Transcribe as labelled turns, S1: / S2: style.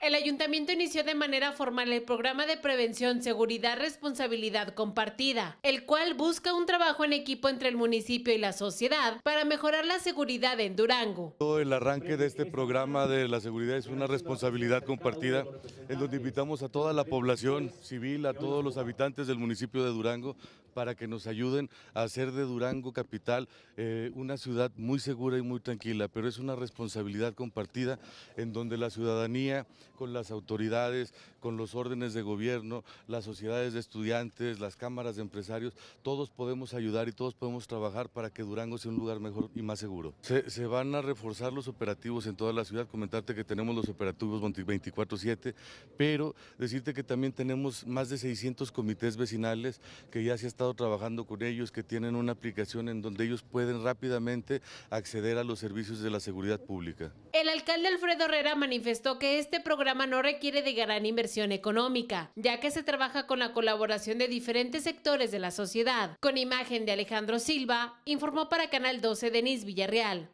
S1: El ayuntamiento inició de manera formal el programa de prevención, seguridad, responsabilidad compartida, el cual busca un trabajo en equipo entre el municipio y la sociedad para mejorar la seguridad en Durango.
S2: Todo el arranque de este programa de la seguridad es una responsabilidad compartida, en donde invitamos a toda la población civil, a todos los habitantes del municipio de Durango, para que nos ayuden a hacer de Durango capital eh, una ciudad muy segura y muy tranquila, pero es una responsabilidad compartida en donde la ciudadanía con las autoridades, con los órdenes de gobierno, las sociedades de estudiantes, las cámaras de empresarios, todos podemos ayudar y todos podemos trabajar para que Durango sea un lugar mejor y más seguro. Se, se van a reforzar los operativos en toda la ciudad, comentarte que tenemos los operativos 24-7, pero decirte que también tenemos más de 600 comités vecinales que ya se ha estado trabajando con ellos, que tienen una aplicación en donde ellos pueden rápidamente acceder a los servicios de la seguridad pública.
S1: El alcalde Alfredo Herrera manifestó que este programa no requiere de gran inversión económica, ya que se trabaja con la colaboración de diferentes sectores de la sociedad. Con imagen de Alejandro Silva, informó para Canal 12 Denis Villarreal.